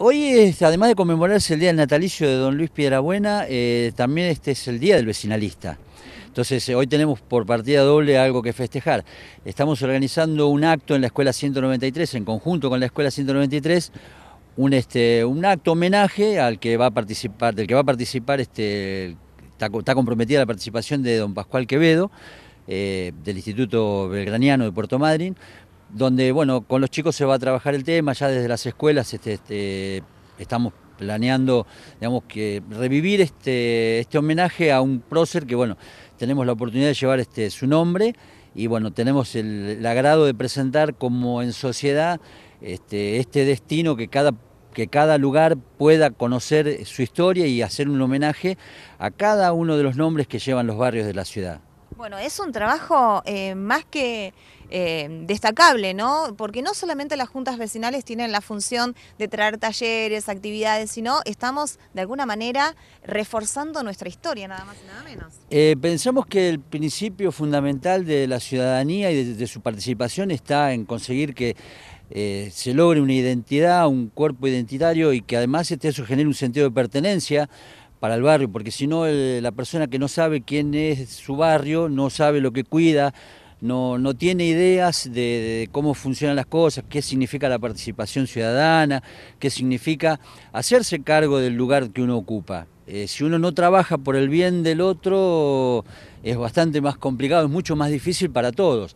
Hoy, además de conmemorarse el día del natalicio de don Luis Piedrabuena, eh, también este es el día del vecinalista. Entonces, eh, hoy tenemos por partida doble algo que festejar. Estamos organizando un acto en la Escuela 193, en conjunto con la Escuela 193, un, este, un acto homenaje al que va a participar, del que va a participar, este, está, comprometida la participación de don Pascual Quevedo, eh, del Instituto Belgraniano de Puerto Madryn, donde bueno, con los chicos se va a trabajar el tema, ya desde las escuelas este, este, estamos planeando digamos, que revivir este, este homenaje a un prócer que bueno, tenemos la oportunidad de llevar este, su nombre y bueno, tenemos el, agrado de presentar como en sociedad este, este destino que cada que cada lugar pueda conocer su historia y hacer un homenaje a cada uno de los nombres que llevan los barrios de la ciudad. Bueno, es un trabajo eh, más que eh, destacable, ¿no? Porque no solamente las juntas vecinales tienen la función de traer talleres, actividades, sino estamos de alguna manera reforzando nuestra historia, nada más y nada menos. Eh, pensamos que el principio fundamental de la ciudadanía y de, su participación está en conseguir que eh, se logre una identidad, un cuerpo identitario y que además este, eso genere un sentido de pertenencia para el barrio, porque si no la persona que no sabe quién es su barrio, no sabe lo que cuida, no, tiene ideas de, cómo funcionan las cosas, qué significa la participación ciudadana, qué significa hacerse cargo del lugar que uno ocupa. Eh, si uno no trabaja por el bien del otro, es bastante más complicado, es mucho más difícil para todos.